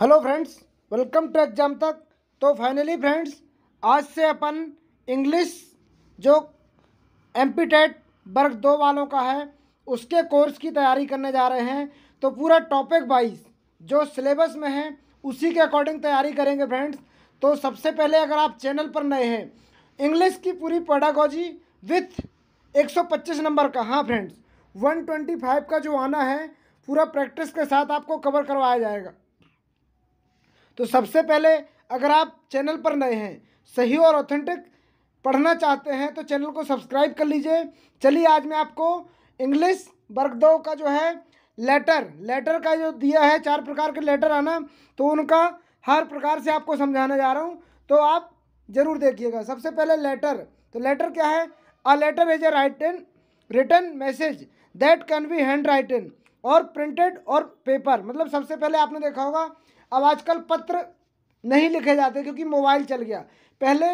hello friends welcome to exam तक तो finally friends आज से अपन इंग्लिश जो एम पी टेट वर्ग दो वालों का है उसके कोर्स की तैयारी करने जा रहे हैं तो पूरा टॉपिक वाइज जो सिलेबस में है उसी के अकॉर्डिंग तैयारी करेंगे फ्रेंड्स तो सबसे पहले अगर आप चैनल पर नए हैं इंग्लिश की पूरी पेडागोजी विथ एक नंबर का हाँ फ्रेंड्स वन का जो आना है पूरा प्रैक्टिस के साथ आपको कवर करवाया जाएगा तो सबसे पहले अगर आप चैनल पर नए हैं सही और ऑथेंटिक पढ़ना चाहते हैं तो चैनल को सब्सक्राइब कर लीजिए चलिए आज मैं आपको इंग्लिश वर्ग दो का जो है लेटर लेटर का जो दिया है चार प्रकार के लेटर आना तो उनका हर प्रकार से आपको समझाने जा रहा हूँ तो आप ज़रूर देखिएगा सबसे पहले लेटर तो लेटर क्या है a letter is a written return message that can be hand written और प्रिंटेड और पेपर मतलब सबसे पहले आपने देखा होगा अब आजकल पत्र नहीं लिखे जाते क्योंकि मोबाइल चल गया पहले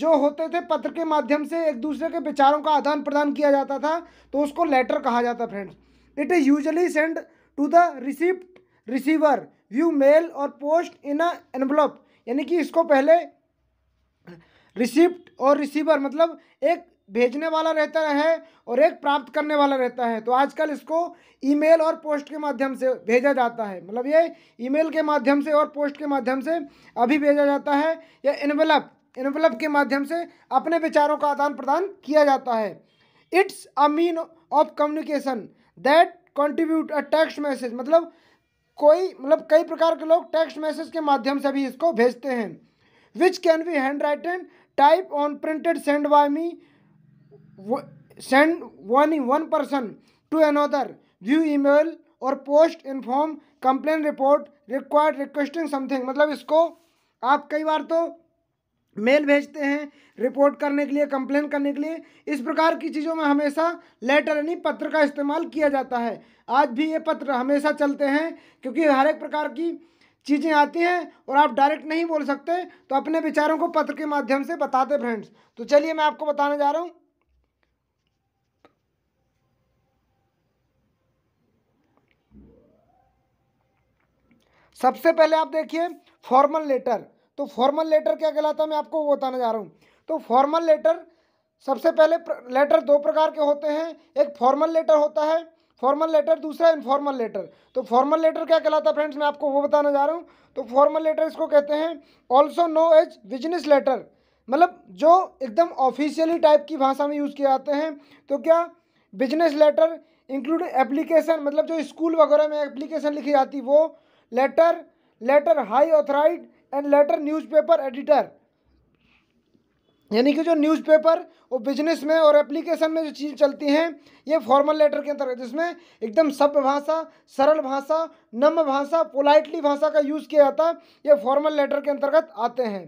जो होते थे पत्र के माध्यम से एक दूसरे के विचारों का आदान प्रदान किया जाता था तो उसको लेटर कहा जाता friends it is usually send to the receipt receiver via mail और पोस्ट इन अ एनवलप यानी कि इसको पहले रिसिप्ट और रिसीवर मतलब एक भेजने वाला रहता है और एक प्राप्त करने वाला रहता है तो आजकल इसको ईमेल और पोस्ट के माध्यम से भेजा जाता है मतलब ये ईमेल के माध्यम से और पोस्ट के माध्यम से अभी भेजा जाता है या इनवेलप इनवेलप के माध्यम से अपने विचारों का आदान प्रदान किया जाता है it's a mean of communication that contribute a text message मतलब कोई मतलब कई प्रकार के लोग टेक्स्ट मैसेज के माध्यम से भी इसको भेजते हैं which can be hand write type on printed send by me send one one person to via email और post inform complain report required requesting something मतलब इसको आप कई बार तो मेल भेजते हैं रिपोर्ट करने के लिए कंप्लेन करने के लिए इस प्रकार की चीज़ों में हमेशा लेटर यानी पत्र का इस्तेमाल किया जाता है आज भी ये पत्र हमेशा चलते हैं क्योंकि हर एक प्रकार की चीज़ें आती हैं और आप डायरेक्ट नहीं बोल सकते तो अपने विचारों को पत्र के माध्यम से बताते फ्रेंड्स तो चलिए मैं आपको बताने जा रहा हूँ सबसे पहले आप देखिए फॉर्मल लेटर तो फॉर्मल लेटर क्या कहलाता है मैं आपको वो बताने जा रहा हूँ तो फॉर्मल लेटर सबसे पहले लेटर दो प्रकार के होते हैं एक फॉर्मल लेटर होता है फॉर्मल लेटर दूसरा इनफॉर्मल लेटर तो फॉर्मल लेटर क्या कहलाता है फ्रेंड्स मैं आपको वो बताने जा रहा हूँ तो फॉर्मल लेटर इसको कहते हैं also known as business letter मतलब जो एकदम ऑफिशियली टाइप की भाषा में यूज़ किए जाते हैं तो क्या बिजनेस लेटर इंक्लूड एप्लीकेशन मतलब जो स्कूल वगैरह में एप्लीकेशन लिखी जाती वो letter letter high authorised and letter newspaper editor यानी कि जो न्यूज़पेपर और बिजनेस में और एप्लीकेशन में जो चीज़ चलती हैं ये फॉर्मल लेटर के अंतर्गत जिसमें एकदम सभ्य भाषा सरल भाषा नम भाषा पोलाइटली भाषा का यूज़ किया जाता ये फॉर्मल लेटर के अंतर्गत आते हैं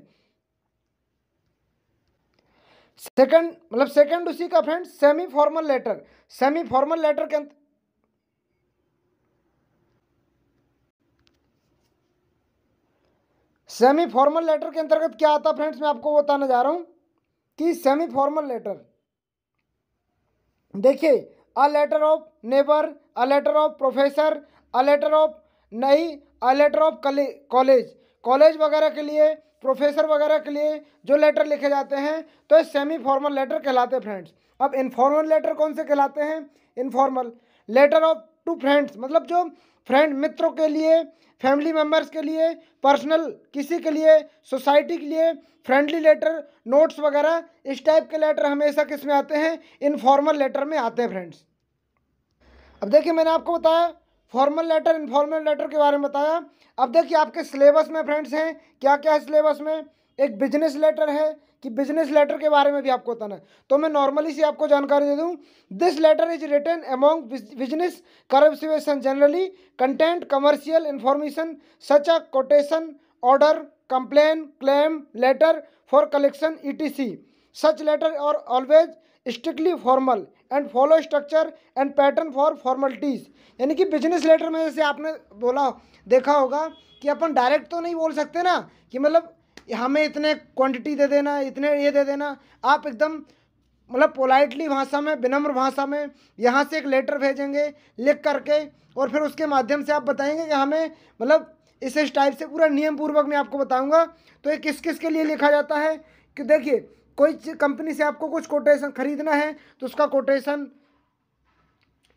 सेकंड मतलब सेकंड उसी का friend semi formal letter semi formal letter के सेमी फॉर्मल लेटर के अंतर्गत क्या आता फ्रेंड्स मैं आपको बताने जा रहा हूँ कि सेमी फॉर्मल लेटर देखिए a letter of neighbour a letter of professor a letter of नहीं a letter of college college वगैरह के लिए प्रोफेसर वगैरह के लिए जो लेटर लिखे जाते हैं तो ये सेमी फॉर्मल लेटर कहलाते हैं फ्रेंड्स अब इनफॉर्मल लेटर कौन से कहलाते हैं informal letter of to friends मतलब जो फ्रेंड मित्रों के लिए फैमिली मेम्बर्स के लिए पर्सनल किसी के लिए सोसाइटी के लिए फ्रेंडली लेटर नोट्स वगैरह इस टाइप के लेटर हमेशा किस में आते हैं इनफॉर्मल लेटर में आते हैं फ्रेंड्स अब देखिए मैंने आपको बताया फॉर्मल लेटर इनफॉर्मल लेटर के बारे में बताया अब देखिए आपके सिलेबस में फ्रेंड्स हैं क्या क्या है सिलेबस में एक बिजनेस लेटर है कि बिजनेस लेटर के बारे में भी आपको बताना है तो मैं नॉर्मली से आपको जानकारी दे दूँ this letter is return among business corporations generally content commercial information such a quotation order complain claim letter for collection ie such letter और always strictly formal and follow structure and pattern for formalities यानी कि business letter में जैसे आपने बोला देखा होगा कि अपन डायरेक्ट तो नहीं बोल सकते ना कि मतलब हमें इतने क्वांटिटी दे देना इतने ये दे देना आप एकदम मतलब पोलाइटली भाषा में विनम्र भाषा में यहाँ से एक लेटर भेजेंगे लिख करके और फिर उसके माध्यम से आप बताएंगे कि हमें मतलब इस इस टाइप से पूरा नियम पूर्वक मैं आपको बताऊंगा तो ये किस किस के लिए लिखा जाता है कि देखिए कोई कंपनी से आपको कुछ कोटेशन खरीदना है तो उसका कोटेशन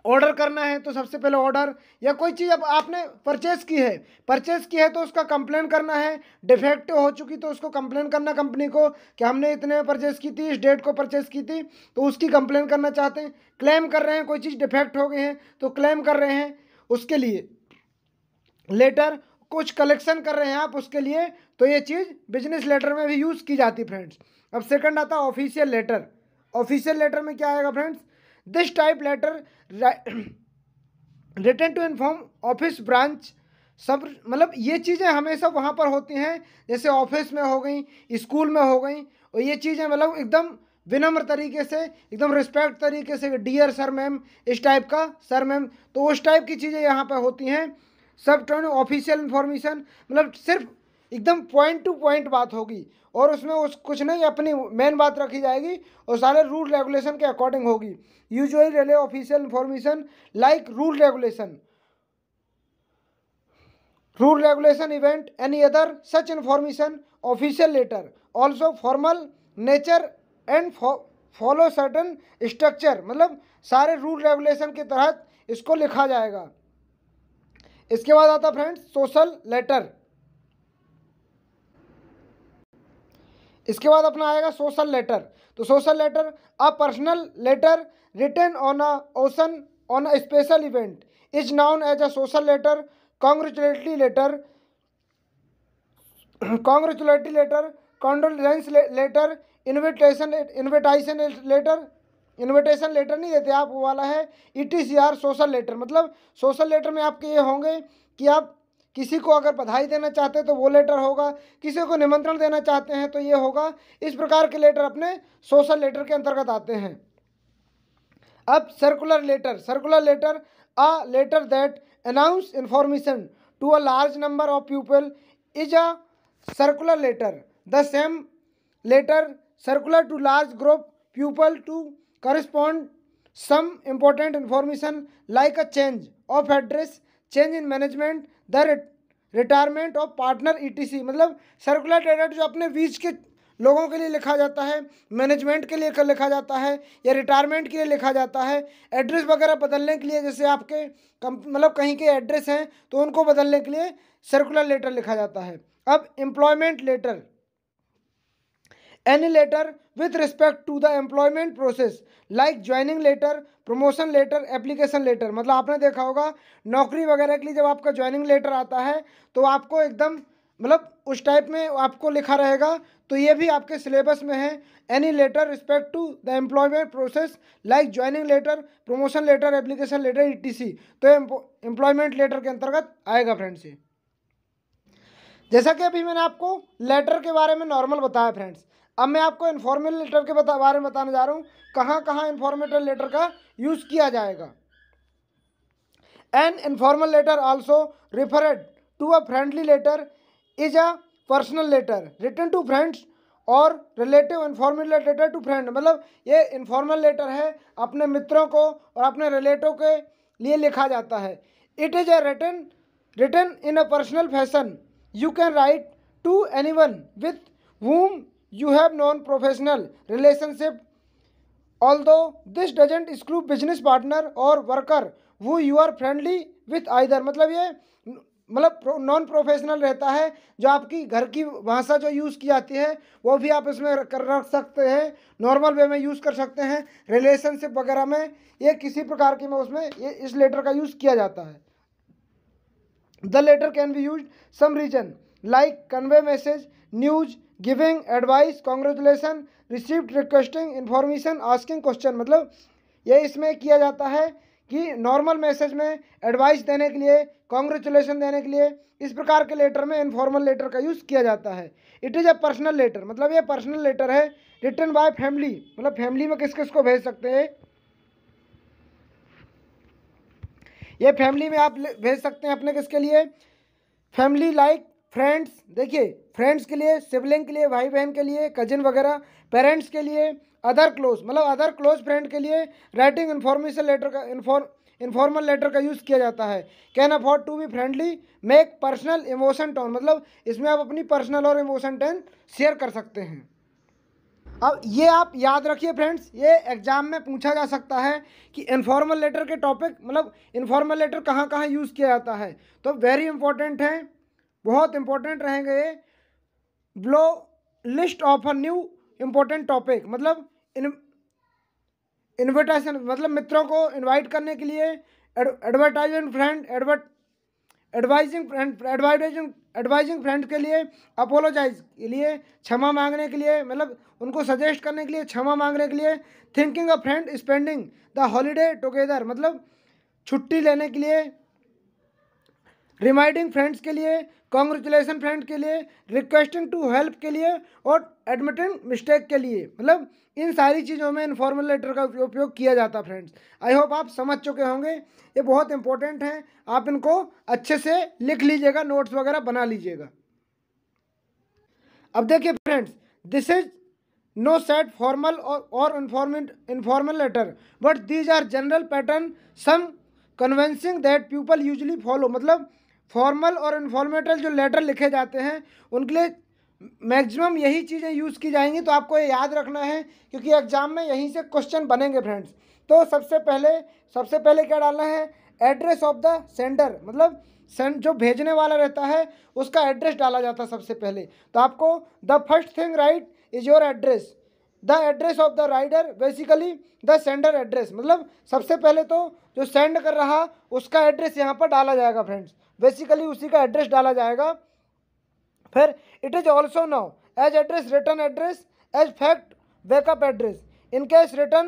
ऑर्डर करना है तो सबसे पहले ऑर्डर या कोई चीज़ अब आपने परचेस की है परचेस की है तो उसका कंप्लेन करना है डिफेक्टिव हो चुकी तो उसको कंप्लेन करना कंपनी को कि हमने इतने में परचेस की थी इस डेट को परचेस की थी तो उसकी कंप्लेन करना चाहते हैं क्लेम कर रहे हैं कोई चीज़ डिफेक्ट हो गई है तो क्लेम कर रहे हैं उसके लिए लेटर कुछ कलेक्शन कर रहे हैं आप उसके लिए तो ये चीज़ बिजनेस लेटर में भी यूज़ की जाती फ्रेंड्स अब सेकंड आता ऑफिशियल लेटर ऑफिशियल लेटर में क्या आएगा friends this type letter return to inform office branch सब मतलब ये चीज़ें हमेशा वहाँ पर होती हैं जैसे ऑफिस में हो गई स्कूल में हो गई और ये चीज़ें मतलब एकदम विनम्र तरीके से एकदम रिस्पेक्ट तरीके से डियर सर मैम इस टाइप का सर मैम तो उस टाइप की चीज़ें यहाँ पर होती हैं सब टर्न ऑफिशियल इन्फॉर्मेशन मतलब सिर्फ एकदम पॉइंट टू पॉइंट बात होगी और उसमें उस कुछ नहीं अपनी मेन बात रखी जाएगी और सारे रूल रेगुलेशन के अकॉर्डिंग होगी usually railway official information like rule regulation rule regulation event any other such information official letter also formal nature and follow certain structure मतलब सारे रूल रेगुलेशन के तहत इसको लिखा जाएगा इसके बाद आता फ्रेंड्स सोशल लेटर इसके बाद अपना आएगा सोशल लेटर तो social letter a personal letter return on a occasion on a special event is known as a social letter congratulatory letter congratulatory letter condolence letter invitation invitation letter invitation letter नहीं देते आप वो वाला है E T C are social letter मतलब social letter में आपके ये होंगे कि आप किसी को अगर बधाई देना चाहते हैं तो वो लेटर होगा किसी को निमंत्रण देना चाहते हैं तो ये होगा इस प्रकार के लेटर अपने सोशल लेटर के अंतर्गत आते हैं अब circular letter circular letter a letter that announce information to a large number of people is a circular letter the same letter circular to large group people to correspond some important information like a change of address change in management the retirement of partner etc मतलब circular dated जो अपने बीच के लोगों के लिए लिखा जाता है मैनेजमेंट के लिए लिखा जाता है या रिटायरमेंट के लिए लिखा जाता है एड्रेस वगैरह बदलने के लिए जैसे आपके मतलब कहीं के एड्रेस हैं तो उनको बदलने के लिए सर्कुलर लेटर लिखा जाता है अब employment letter any letter with respect to the employment process like joining letter promotion letter application letter मतलब आपने देखा होगा नौकरी वगैरह के लिए जब आपका ज्वाइनिंग लेटर आता है तो आपको एकदम मतलब उस टाइप में आपको लिखा रहेगा तो ये भी आपके सिलेबस में है any letter respect to the employment process like joining letter promotion letter application letter सी तो एम्प्लॉयमेंट लेटर के अंतर्गत आएगा फ्रेंड्स ये जैसा कि अभी मैंने आपको लेटर के बारे में नॉर्मल बताया फ्रेंड्स अब मैं आपको इन्फॉर्मल लेटर के बता बारे में बताने जा रहा हूँ कहाँ कहाँ इन्फॉर्मेटिव लेटर का यूज़ किया जाएगा an informal letter also referred to a friendly letter is a personal letter return to friends और relative informal letter to friend मतलब ये इन्फॉर्मल लेटर है अपने मित्रों को और अपने रिलेटिव के लिए लिखा जाता है it is a return return in a personal fashion you can write to any one with whom you have non professional relationship although this doesn't screw business partner और वर्कर वो you are friendly with either मतलब ये मतलब non professional रहता है जो आपकी घर की भाषा जो यूज़ की जाती है वो भी आप इसमें कर रख सकते हैं नॉर्मल वे में यूज़ कर सकते हैं रिलेशनशिप वगैरह में ये किसी प्रकार की में उसमें ये इस लेटर का यूज़ किया जाता है the letter can be use some reason like convey message news giving advice congratulation received requesting information asking question मतलब ये इसमें किया जाता है कि नॉर्मल मैसेज में एडवाइस देने के लिए कॉन्ग्रेचुलेसन देने के लिए इस प्रकार के लेटर में इनफॉर्मल लेटर का यूज़ किया जाता है it is a personal letter मतलब ये पर्सनल लेटर है रिटर्न बाय फैमिली मतलब फैमिली में किस किस को भेज सकते हैं ये फैमिली में आप भेज सकते हैं अपने किसके लिए फैमिली लाइक फ्रेंड्स देखिए फ्रेंड्स के लिए सिबलिंग के लिए भाई बहन के लिए कजिन वगैरह पेरेंट्स के लिए अदर क्लोज मतलब अदर क्लोज फ्रेंड के लिए राइटिंग इन्फॉर्मेशन लेटर का इन्फॉर्म इन्फॉर्मल लेटर का यूज़ किया जाता है can afford to be friendly make personal emotion tone मतलब इसमें आप अपनी पर्सनल और इमोशन टोन शेयर कर सकते हैं अब ये आप याद रखिए फ्रेंड्स ये एग्ज़ाम में पूछा जा सकता है कि इन्फॉर्मल लेटर के टॉपिक मतलब इन्फॉर्मल लेटर कहाँ कहाँ यूज़ किया जाता है तो वेरी इंपॉर्टेंट है बहुत इंपॉर्टेंट रहेंगे ये below list of a new important topic मतलब इन इन्विटेशन मतलब मित्रों को इनवाइट करने के लिए advertising friend advert advising friend advising advising friend के लिए अपोलोजाइज के लिए क्षमा मांगने के लिए मतलब उनको सजेस्ट करने के लिए क्षमा मांगने के लिए thinking a friend spending the holiday together मतलब छुट्टी लेने के लिए रिमाइंडिंग फ्रेंड्स के लिए कॉन्ग्रेचुलेसन फ्रेंड के लिए रिक्वेस्टिंग टू हेल्प के लिए और एडमिटिंग मिस्टेक के लिए मतलब इन सारी चीज़ों में इनफॉर्मल लेटर का उपयोग किया जाता है फ्रेंड्स आई होप आप समझ चुके होंगे ये बहुत इंपॉर्टेंट हैं आप इनको अच्छे से लिख लीजिएगा नोट्स वगैरह बना लीजिएगा अब देखिए friends this is no set formal और informal informal letter but these are general pattern some conventions that people usually follow मतलब फॉर्मल और इनफॉर्मेटल जो लेटर लिखे जाते हैं उनके लिए मैक्सिमम यही चीज़ें यूज़ की जाएंगी तो आपको ये याद रखना है क्योंकि एग्ज़ाम में यहीं से क्वेश्चन बनेंगे फ्रेंड्स तो सबसे पहले सबसे पहले क्या डालना है एड्रेस ऑफ द सेंडर मतलब सेंड जो भेजने वाला रहता है उसका एड्रेस डाला जाता है सबसे पहले तो आपको the first thing write is your address the address of the writer basically the sender address मतलब सबसे पहले तो जो सेंड कर रहा उसका एड्रेस यहाँ पर डाला जाएगा फ्रेंड्स बेसिकली उसी का एड्रेस डाला जाएगा फिर it is also known as address return address as fact backup address in case return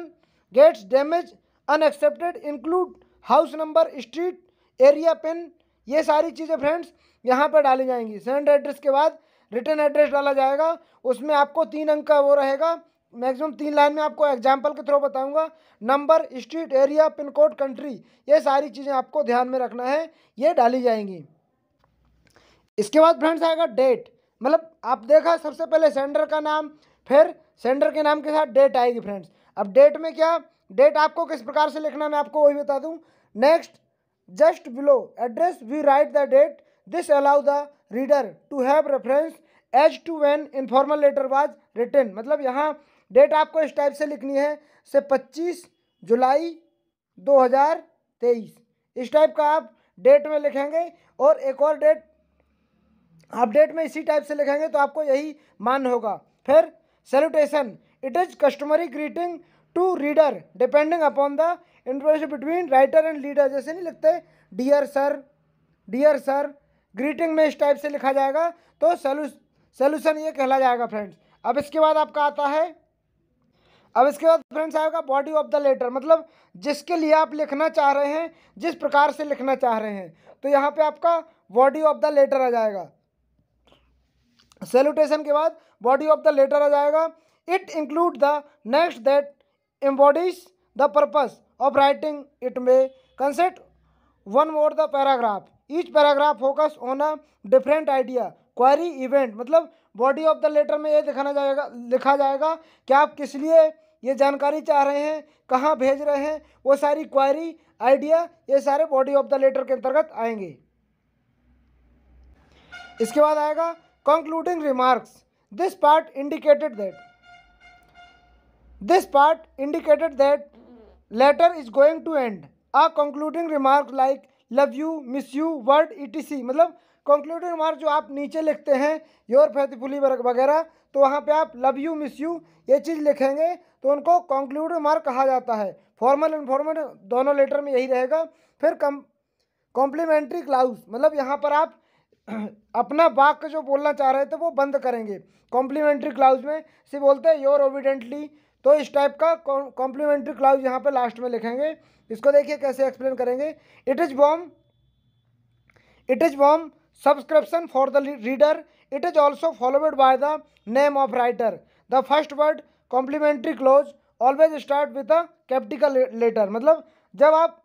gets damage unaccepted include house number street area pin ये सारी चीज़ें फ्रेंड्स यहाँ पर डाली जाएंगी सेंड एड्रेस के बाद रिटर्न एड्रेस डाला जाएगा उसमें आपको तीन अंक का वो रहेगा मैक्सिमम तीन लाइन में आपको एग्जाम्पल के थ्रू बताऊंगा number street area pin code country ये सारी चीज़ें आपको ध्यान में रखना है ये डाली जाएंगी इसके बाद फ्रेंड्स आएगा डेट मतलब आप देखा सबसे पहले सेंडर का नाम फिर सेंडर के नाम के साथ डेट आएगी फ्रेंड्स अब डेट में क्या डेट आपको किस प्रकार से लिखना मैं आपको वही बता दूँ next just below address we write the date this allow the reader to have reference as to when informal letter was return मतलब यहाँ डेट आपको इस टाइप से लिखनी है से 25 जुलाई 2023 इस टाइप का आप डेट में लिखेंगे और एक और डेट आप डेट में इसी टाइप से लिखेंगे तो आपको यही मान होगा फिर salutation it is customary greeting to reader depending upon the interest between writer and reader जैसे नहीं लिखते dear sir dear sir greeting में इस टाइप से लिखा जाएगा तो सलू सलूशन ये कहला जाएगा फ्रेंड्स अब इसके बाद आपका आता है अब इसके बाद फ्रेंड्स आएगा बॉडी ऑफ द लेटर मतलब जिसके लिए आप लिखना चाह रहे हैं जिस प्रकार से लिखना चाह रहे हैं तो यहाँ पे आपका बॉडी ऑफ द लेटर आ जाएगा सेल्यूटेशन के बाद बॉडी ऑफ द लेटर आ जाएगा it include the next that embodies the purpose of writing it may consist one more the paragraph each paragraph focus on a different idea query event मतलब body of the letter में ये दिखाना जाएगा लिखा जाएगा कि आप किस लिए ये जानकारी चाह रहे हैं कहाँ भेज रहे हैं वो सारी क्वायरी आइडिया ये सारे बॉडी ऑफ द लेटर के अंतर्गत आएंगे इसके बाद आएगा concluding remarks this part indicated that this part indicated that letter is going to end a concluding remark like love you miss you word ई मतलब कंक्लूडिंग रिमार्क जो आप नीचे लिखते हैं योर फैथफुली वगैरह तो वहाँ पे आप लव यू मिस यू ये चीज़ लिखेंगे तो उनको कॉन्क्लूड मार्क कहा जाता है फॉर्मल इनफॉर्मल दोनों लेटर में यही रहेगा फिर कम कॉम्प्लीमेंट्री क्लाउज मतलब यहाँ पर आप अपना वाक्य जो बोलना चाह रहे थे वो बंद करेंगे कॉम्प्लीमेंट्री क्लाउज में से बोलते हैं योर ओविडेंटली तो इस टाइप का कॉम्प्लीमेंट्री क्लाउज यहाँ पर लास्ट में लिखेंगे इसको देखिए कैसे एक्सप्लेन करेंगे इट इज़ बॉम इट इज़ बॉम subscription for the reader it is also followed by the name of writer the first word complimentary close always start with a capital letter मतलब जब आप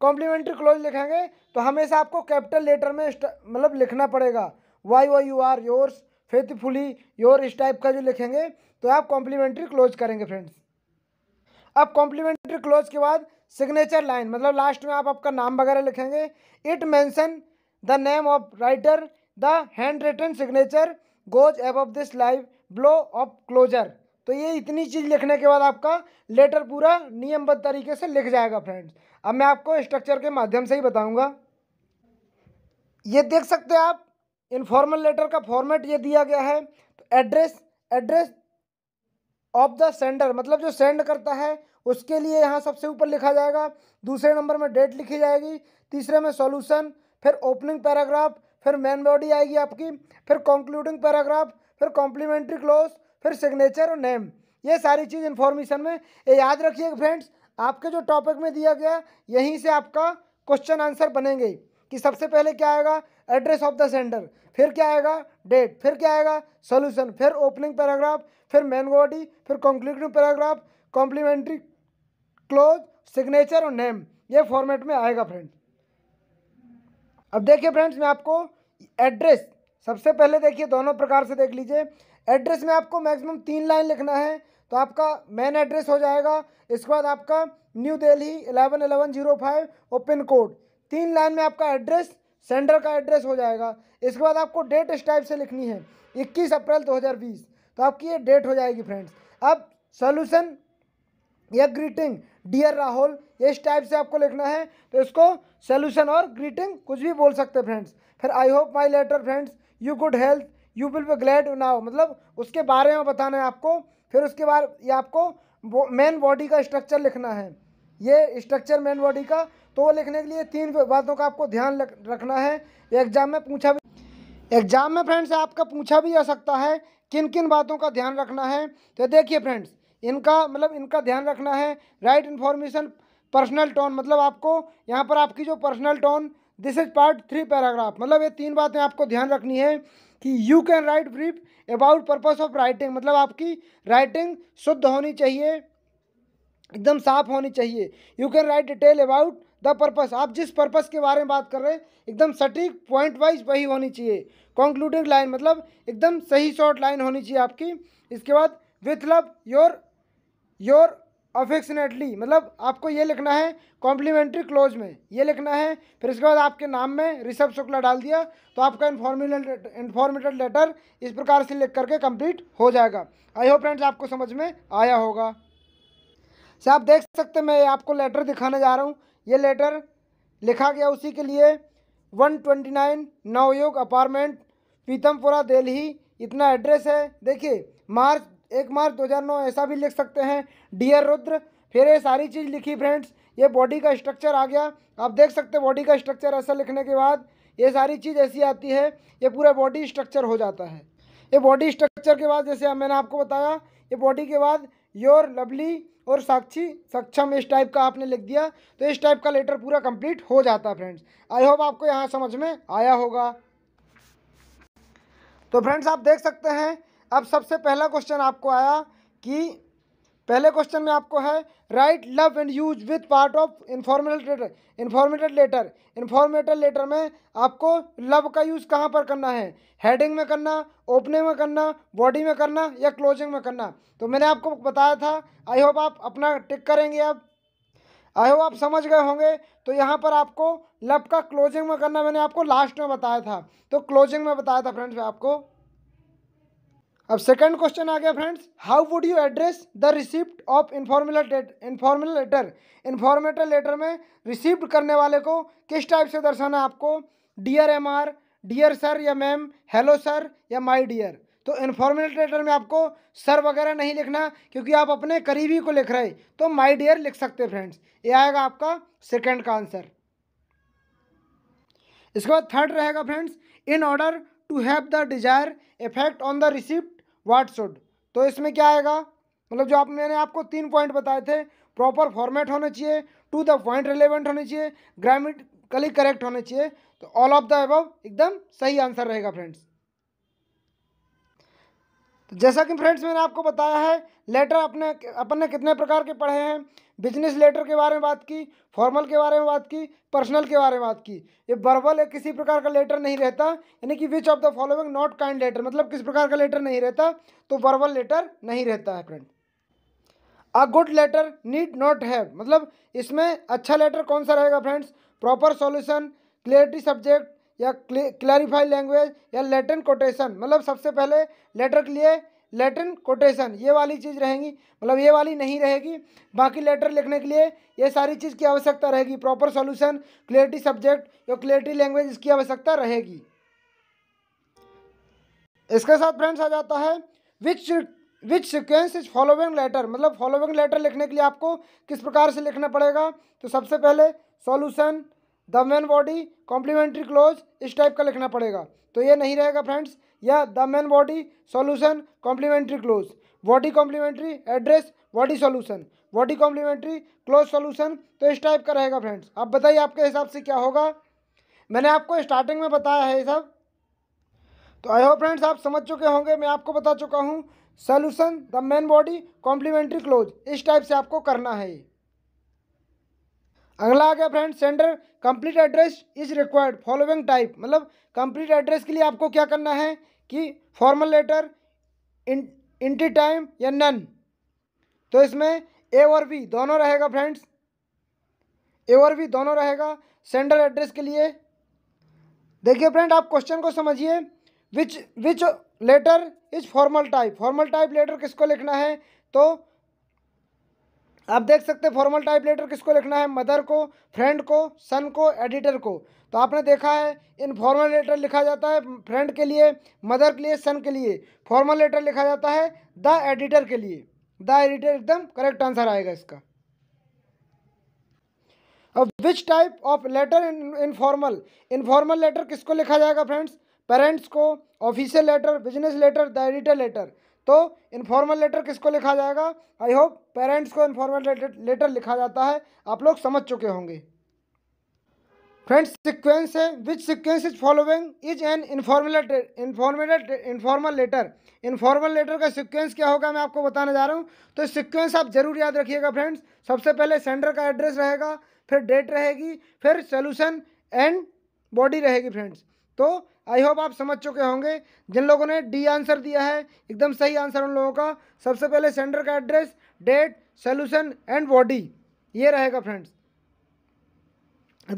कॉम्प्लीमेंट्री क्लोज लिखेंगे तो हमेशा आपको कैपिटल लेटर में मतलब लिखना पड़ेगा why why you are yours faithfully your इस टाइप का जो लिखेंगे तो आप कॉम्प्लीमेंट्री क्लोज करेंगे फ्रेंड्स अब कॉम्प्लीमेंट्री क्लोज के बाद सिग्नेचर लाइन मतलब लास्ट में आप आपका नाम वगैरह लिखेंगे it mention the name of writer the hand written signature goes above this line below of closure तो ये इतनी चीज़ लिखने के बाद आपका लेटर पूरा नियमबद्ध तरीके से लिख जाएगा फ्रेंड्स अब मैं आपको स्ट्रक्चर के माध्यम से ही बताऊंगा ये देख सकते हैं आप इनफॉर्मल लेटर का फॉर्मेट ये दिया गया है तो address address of the sender मतलब जो सेंड करता है उसके लिए यहाँ सबसे ऊपर लिखा जाएगा दूसरे नंबर में डेट लिखी जाएगी तीसरे में सॉल्यूशन फिर ओपनिंग पैराग्राफ फिर मेन बॉडी आएगी आपकी फिर कंक्लूडिंग पैराग्राफ फिर कॉम्प्लीमेंट्री क्लोज फिर सिग्नेचर और नेम ये सारी चीज़ इन्फॉर्मेशन में ये याद रखिए फ्रेंड्स आपके जो टॉपिक में दिया गया यहीं से आपका क्वेश्चन आंसर बनेंगे कि सबसे पहले क्या आएगा एड्रेस ऑफ द सेंडर फिर क्या आएगा डेट फिर क्या आएगा सोल्यूशन फिर ओपनिंग पैराग्राफ फिर मेन बॉडी फिर concluding paragraph complimentary close signature और नेम ये फॉर्मेट में आएगा फ्रेंड्स अब देखिए फ्रेंड्स मैं आपको एड्रेस सबसे पहले देखिए दोनों प्रकार से देख लीजिए एड्रेस में आपको मैक्सिमम तीन लाइन लिखना है तो आपका मेन एड्रेस हो जाएगा इसके बाद आपका New Delhi eleven eleven zero five और पिन कोड तीन लाइन में आपका एड्रेस सेंडर का एड्रेस हो जाएगा इसके बाद आपको डेट इस टाइप से लिखनी है इक्कीस अप्रैल दो हज़ार बीस तो आपकी ये डेट हो जाएगी फ्रेंड्स अब सोल्यूशन या ग्रीटिंग डियर राहुल ये इस टाइप से आपको लिखना है तो इसको सोल्यूशन और ग्रीटिंग कुछ भी बोल सकते हैं फ्रेंड्स फिर I hope my letter friends you good health you will be glad now मतलब उसके बारे में बताना है आपको फिर उसके बाद ये आपको मेन बॉडी का स्ट्रक्चर लिखना है ये स्ट्रक्चर मेन बॉडी का तो वो लिखने के लिए तीन बातों का आपको ध्यान रखना है एग्जाम में पूछा भी एग्जाम में फ्रेंड्स आपका पूछा भी जा सकता है किन किन बातों का ध्यान रखना है तो देखिए फ्रेंड्स इनका मतलब इनका ध्यान रखना है राइट इन्फॉर्मेशन पर्सनल टोन मतलब आपको यहाँ पर आपकी जो personal tone this is part three paragraph मतलब ये तीन बातें आपको ध्यान रखनी है कि you can write brief about purpose of writing मतलब आपकी राइटिंग शुद्ध होनी चाहिए एकदम साफ होनी चाहिए you can write detail about the purpose आप जिस पर्पज के बारे में बात कर रहे हैं एकदम सटीक पॉइंट वाइज वही होनी चाहिए कॉन्क्लूडिंग लाइन मतलब एकदम सही शॉर्ट लाइन होनी चाहिए आपकी इसके बाद with love your your affectionately मतलब आपको ये लिखना है कॉम्प्लीमेंट्री क्लोज में ये लिखना है फिर इसके बाद आपके नाम में ऋषभ शुक्ला डाल दिया तो आपका इन्फॉर्मेटेड इन्फॉर्मेटेड लेटर इस प्रकार से लिख करके कंप्लीट हो जाएगा आई होप फ्रेंड्स आपको समझ में आया होगा सर आप देख सकते मैं आपको लेटर दिखाने जा रहा हूँ ये लेटर लिखा गया उसी के लिए one twenty nine Navyog apartment Pitampura Delhi इतना एड्रेस है देखिए मार्च एक मार्च नौ ऐसा भी लिख सकते हैं डियर रुद्र फिर ये सारी चीज़ लिखी फ्रेंड्स ये बॉडी का स्ट्रक्चर आ गया आप देख सकते हैं बॉडी का स्ट्रक्चर ऐसा लिखने के बाद ये सारी चीज़ ऐसी आती है ये पूरा बॉडी स्ट्रक्चर हो जाता है ये बॉडी स्ट्रक्चर के बाद जैसे मैंने आपको बताया ये बॉडी के बाद योर लवली और साक्षी सक्षम इस टाइप का आपने लिख दिया तो इस टाइप का लेटर पूरा कंप्लीट हो जाता है फ्रेंड्स आई होप आपको यहाँ समझ में आया होगा तो फ्रेंड्स आप देख सकते हैं अब सबसे पहला क्वेश्चन आपको आया कि पहले क्वेश्चन में आपको है write love and use with part of informal letter informal letter informal letter में आपको लव का यूज़ कहाँ पर करना है हेडिंग में करना ओपनिंग में करना बॉडी में करना या क्लोजिंग में करना तो मैंने आपको बताया था आई होप आप अपना टिक करेंगे अब आई होप आप समझ गए होंगे तो यहाँ पर आपको लव का क्लोजिंग में करना मैंने आपको लास्ट में बताया था तो क्लोजिंग में बताया था फ्रेंड्स आपको अब सेकंड क्वेश्चन आ गया friends how would you address the receipt of informal informal letter informal letter में रिसिप्ट करने वाले को किस टाइप से दर्शाना आपको dear M R dear sir या मैम हेलो सर या माई डियर तो इन्फॉर्मल लेटर में आपको सर वगैरह नहीं लिखना क्योंकि आप अपने करीबी को लिख रहे तो माई डियर लिख सकते हैं फ्रेंड्स ये आएगा आपका सेकेंड का आंसर इसके बाद थर्ड रहेगा friends in order to have the desire effect on the receipt what should तो इसमें क्या आएगा मतलब जो आप मैंने आपको तीन पॉइंट बताए थे प्रॉपर फॉर्मेट होने चाहिए टू द पॉइंट रिलेवेंट होने चाहिए कली करेक्ट होने चाहिए तो ऑल ऑफ द एबव एकदम सही आंसर रहेगा फ्रेंड्स तो जैसा कि फ्रेंड्स मैंने आपको बताया है लेटर अपने अपन ने कितने प्रकार के पढ़े हैं बिजनेस लेटर के बारे में बात की फॉर्मल के बारे में बात की पर्सनल के बारे में बात की ये एक किसी प्रकार का लेटर नहीं रहता यानी कि which of the following not kind letter मतलब किस प्रकार का लेटर नहीं रहता तो बर्बल लेटर नहीं रहता है friend a good letter need not have मतलब इसमें अच्छा लेटर कौन सा रहेगा friends proper solution clarity subject या क्लैरिफाई लैंग्वेज या लेटन कोटेशन मतलब सबसे पहले लेटर के लिए लेटन कोटेशन ये वाली चीज़ रहेगी मतलब ये वाली नहीं रहेगी बाकी लेटर लिखने के लिए ये सारी चीज़ की आवश्यकता रहेगी प्रॉपर सॉल्यूशन क्लियरिटी सब्जेक्ट या क्लियरिटी लैंग्वेज इसकी आवश्यकता रहेगी इसके साथ फ्रेंड्स आ जाता है which which sequence is following letter मतलब फॉलोविंग लेटर लिखने के लिए आपको किस प्रकार से लिखना पड़ेगा तो सबसे पहले solution the main body complimentary close इस टाइप का लिखना पड़ेगा तो ये नहीं रहेगा फ्रेंड्स या the main body solution complimentary close body complimentary address body solution body complimentary close solution तो इस टाइप का रहेगा फ्रेंड्स आप बताइए आपके हिसाब से क्या होगा मैंने आपको स्टार्टिंग में बताया है ये सब तो आई होप फ्रेंड्स आप समझ चुके होंगे मैं आपको बता चुका हूँ solution the main body complimentary close इस टाइप से आपको करना है अगला आ गया friend sender complete address is required following type मतलब कंप्लीट एड्रेस के लिए आपको क्या करना है कि formal letter in intimate या नन तो इसमें ए और बी दोनों रहेगा फ्रेंड्स ए और बी दोनों रहेगा सेंडर एड्रेस के लिए देखिए फ्रेंड आप क्वेश्चन को समझिए which which letter is formal type formal type letter किसको लिखना है तो आप देख सकते हैं फॉर्मल टाइप लेटर किसको लिखना है मदर को फ्रेंड को सन को एडिटर को तो आपने देखा है इन फॉर्मल लेटर लिखा जाता है फ्रेंड के लिए मदर के लिए सन के लिए फॉर्मल लेटर लिखा जाता है द एडिटर के लिए द एडिटर एकदम करेक्ट आंसर आएगा इसका अब which type of letter in informal informal letter किसको लिखा जाएगा फ्रेंड्स पेरेंट्स को official letter business letter the editor letter तो इन्फॉर्मल लेटर किसको लिखा जाएगा आई होप पेरेंट्स को इन्फॉर्मल लेटर लिखा जाता है आप लोग समझ चुके होंगे फ्रेंड्स सिक्वेंस है which sequence is following is an informal informal informal letter informal letter का सिक्वेंस क्या होगा मैं आपको बताने जा रहा हूँ तो सिक्वेंस आप जरूर याद रखिएगा फ्रेंड्स सबसे पहले सेंडर का एड्रेस रहेगा फिर डेट रहेगी फिर सोल्यूशन एंड बॉडी रहेगी फ्रेंड्स तो आई होप आप समझ चुके होंगे जिन लोगों ने डी आंसर दिया है एकदम सही आंसर उन लोगों का सबसे पहले सेंडर का address date solution and body ये रहेगा फ्रेंड्स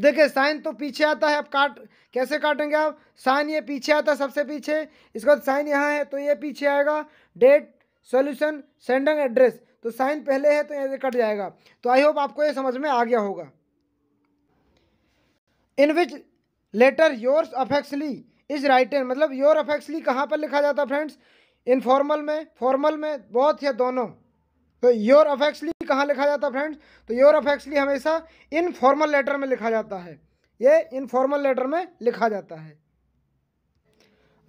देखिए साइन तो पीछे आता है आप काट कैसे काटेंगे आप साइन ये पीछे आता है सबसे पीछे इसके बाद साइन यहाँ है तो ये पीछे आएगा डेट सोल्यूशन सेंडिंग एड्रेस तो साइन पहले है तो ये कट जाएगा तो आई होप आपको ये समझ में आ गया होगा in which letter yours affectionately is written मतलब योर अफेक्सली कहाँ पर लिखा जाता फ्रेंड्स इनफॉर्मल में फॉर्मल में बहुत या दोनों तो योर अफेक्सली कहाँ लिखा जाता है फ्रेंड्स तो योर अफेक्सली हमेशा इनफॉर्मल लेटर में लिखा जाता है ये इनफॉर्मल लेटर में लिखा जाता है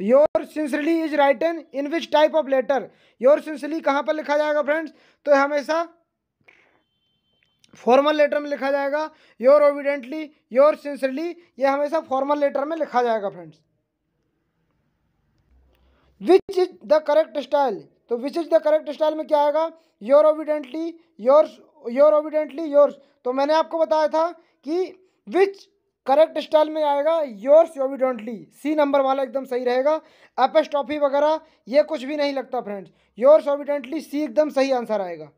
your sincerely is written in which type of letter your sincerely कहाँ पर लिखा जाएगा फ्रेंड्स तो हमेशा फॉर्मल लेटर में लिखा जाएगा योर ओविडेंटली योर सिंसरली ये हमेशा फॉर्मल लेटर में लिखा जाएगा friends which is the correct style तो which is the correct style में क्या आएगा your obediently your your obediently yours तो मैंने आपको बताया था कि विच करेक्ट स्टाइल में आएगा योर्स ओविडेंटली सी नंबर वाला एकदम सही रहेगा एपेस्टॉफी वगैरह ये कुछ भी नहीं लगता फ्रेंड्स योर्स ओविडेंटली सी एकदम सही आंसर आएगा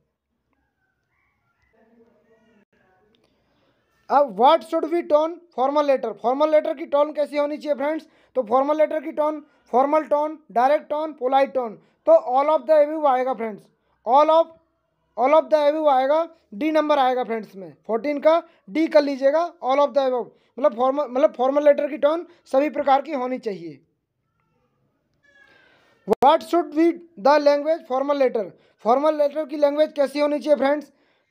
अब what should be tone formal letter formal letter की टोन कैसी होनी चाहिए फ्रेंड्स तो फॉर्मल लेटर की tone formal tone direct tone polite tone तो ऑल ऑफ द एव्यू आएगा friends all of all of the above आएगा डी नंबर आएगा फ्रेंड्स में फोर्टीन का डी कर लीजिएगा ऑल ऑफ द एव मतलब फॉर्मल मतलब फॉर्मल लेटर की टोन सभी प्रकार की होनी चाहिए what should be the language formal letter formal letter की लैंग्वेज कैसी होनी चाहिए फ्रेंड्स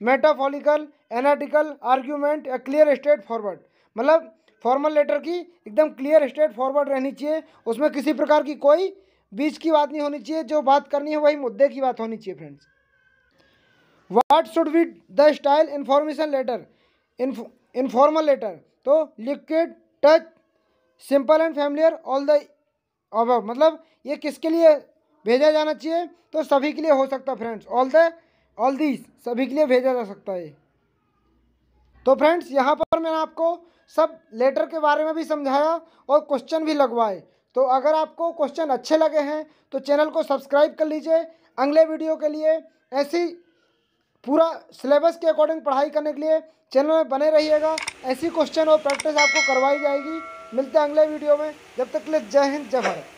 मेटाफॉलिकल एनाटिकल आर्ग्यूमेंट या क्लियर स्ट्रेट फॉरवर्ड मतलब फॉर्मल लेटर की एकदम क्लियर स्ट्रेट फॉरवर्ड रहनी चाहिए उसमें किसी प्रकार की कोई बीच की बात नहीं होनी चाहिए जो बात करनी है वही मुद्दे की बात होनी चाहिए friends what should be the style information letter informal letter तो liquid touch simple and familiar all the मतलब ये किसके लिए भेजा जाना चाहिए तो सभी के लिए हो सकता friends all the all these सभी के लिए भेजा जा सकता है तो फ्रेंड्स यहाँ पर मैंने आपको सब लेटर के बारे में भी समझाया और क्वेश्चन भी लगवाए तो अगर आपको क्वेश्चन अच्छे लगे हैं तो चैनल को सब्सक्राइब कर लीजिए अगले वीडियो के लिए ऐसी पूरा सिलेबस के अकॉर्डिंग पढ़ाई करने के लिए चैनल में बने रहिएगा ऐसी क्वेश्चन और प्रैक्टिस आपको करवाई जाएगी मिलते हैं अगले वीडियो में जब तक के लिए जय हिंद जय भारत